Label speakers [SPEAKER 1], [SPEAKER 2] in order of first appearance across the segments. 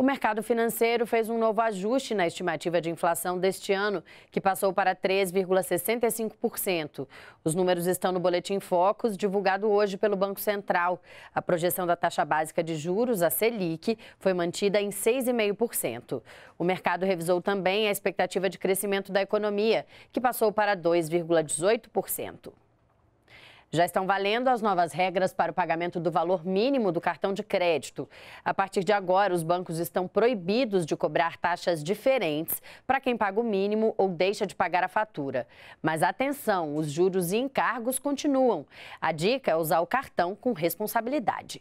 [SPEAKER 1] O mercado financeiro fez um novo ajuste na estimativa de inflação deste ano, que passou para 3,65%. Os números estão no Boletim Focus, divulgado hoje pelo Banco Central. A projeção da taxa básica de juros, a Selic, foi mantida em 6,5%. O mercado revisou também a expectativa de crescimento da economia, que passou para 2,18%. Já estão valendo as novas regras para o pagamento do valor mínimo do cartão de crédito. A partir de agora, os bancos estão proibidos de cobrar taxas diferentes para quem paga o mínimo ou deixa de pagar a fatura. Mas atenção, os juros e encargos continuam. A dica é usar o cartão com responsabilidade.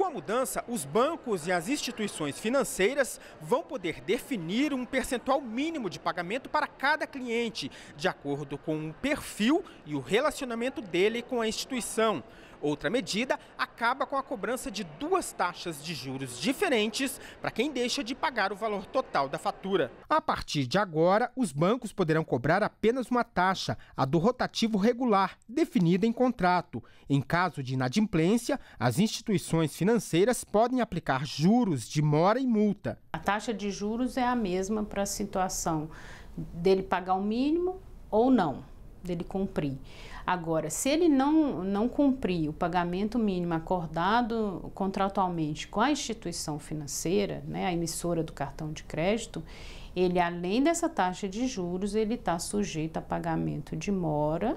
[SPEAKER 2] Com a mudança, os bancos e as instituições financeiras vão poder definir um percentual mínimo de pagamento para cada cliente, de acordo com o perfil e o relacionamento dele com a instituição. Outra medida acaba com a cobrança de duas taxas de juros diferentes para quem deixa de pagar o valor total da fatura. A partir de agora, os bancos poderão cobrar apenas uma taxa, a do rotativo regular, definida em contrato. Em caso de inadimplência, as instituições financeiras podem aplicar juros, de mora e multa. A
[SPEAKER 3] taxa de juros é a mesma para a situação dele pagar o mínimo ou não, dele cumprir. Agora, se ele não, não cumprir o pagamento mínimo acordado contratualmente com a instituição financeira, né, a emissora do cartão de crédito, ele, além dessa taxa de juros, ele está sujeito a pagamento de mora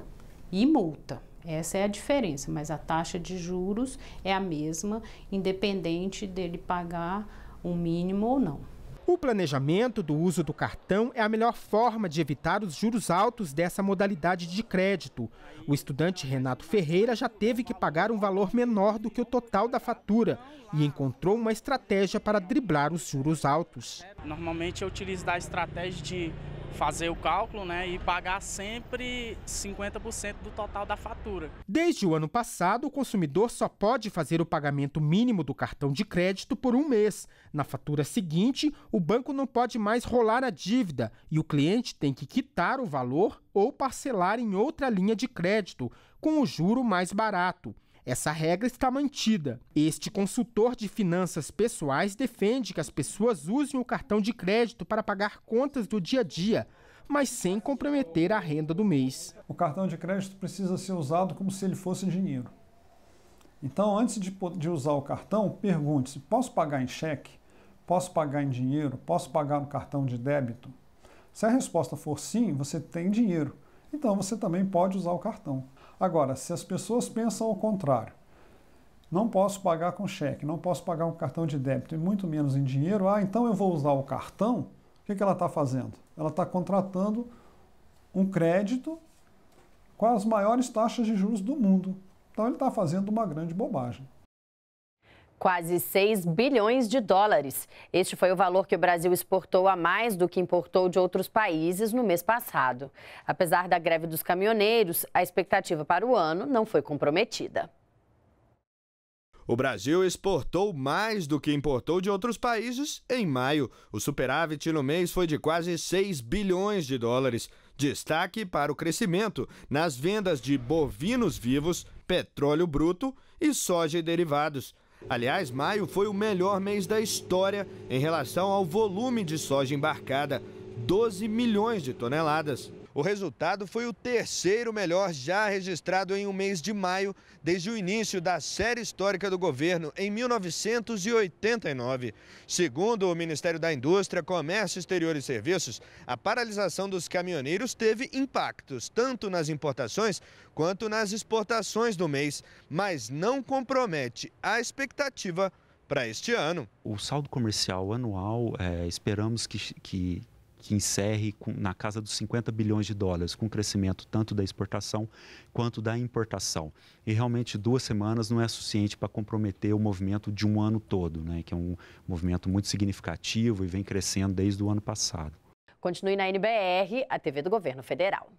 [SPEAKER 3] e multa. Essa é a diferença, mas a taxa de juros é a mesma, independente dele pagar um mínimo ou não.
[SPEAKER 2] O planejamento do uso do cartão é a melhor forma de evitar os juros altos dessa modalidade de crédito. O estudante Renato Ferreira já teve que pagar um valor menor do que o total da fatura e encontrou uma estratégia para driblar os juros altos. Normalmente eu utilizo a estratégia de fazer o cálculo né, e pagar sempre 50% do total da fatura. Desde o ano passado, o consumidor só pode fazer o pagamento mínimo do cartão de crédito por um mês. Na fatura seguinte, o banco não pode mais rolar a dívida e o cliente tem que quitar o valor ou parcelar em outra linha de crédito, com o juro mais barato. Essa regra está mantida. Este consultor de finanças pessoais defende que as pessoas usem o cartão de crédito para pagar contas do dia a dia, mas sem comprometer a renda do mês. O cartão de crédito precisa ser usado como se ele fosse dinheiro. Então, antes de, de usar o cartão, pergunte-se: posso pagar em cheque? Posso pagar em dinheiro? Posso pagar no cartão de débito? Se a resposta for sim, você tem dinheiro. Então, você também pode usar o cartão. Agora, se as pessoas pensam o contrário, não posso pagar com cheque, não posso pagar com cartão de débito e muito menos em dinheiro, ah, então eu vou usar o cartão, o que, que ela está fazendo? Ela está contratando um crédito com as maiores taxas de juros do mundo. Então ele está fazendo uma grande bobagem
[SPEAKER 1] quase 6 bilhões de dólares. Este foi o valor que o Brasil exportou a mais do que importou de outros países no mês passado. Apesar da greve dos caminhoneiros, a expectativa para o ano não foi comprometida.
[SPEAKER 4] O Brasil exportou mais do que importou de outros países em maio. O superávit no mês foi de quase 6 bilhões de dólares. Destaque para o crescimento nas vendas de bovinos vivos, petróleo bruto e soja e derivados. Aliás, maio foi o melhor mês da história em relação ao volume de soja embarcada, 12 milhões de toneladas. O resultado foi o terceiro melhor já registrado em um mês de maio, desde o início da série histórica do governo, em 1989. Segundo o Ministério da Indústria, Comércio Exterior e Serviços, a paralisação dos caminhoneiros teve impactos tanto nas importações quanto nas exportações do mês, mas não compromete a expectativa para este ano. O saldo comercial anual, é, esperamos que, que, que encerre com, na casa dos 50 bilhões de dólares, com crescimento tanto da exportação quanto da importação. E realmente duas semanas não é suficiente para comprometer o movimento de um ano todo, né, que é um movimento muito significativo e vem crescendo desde o ano passado.
[SPEAKER 1] Continue na NBR, a TV do Governo Federal.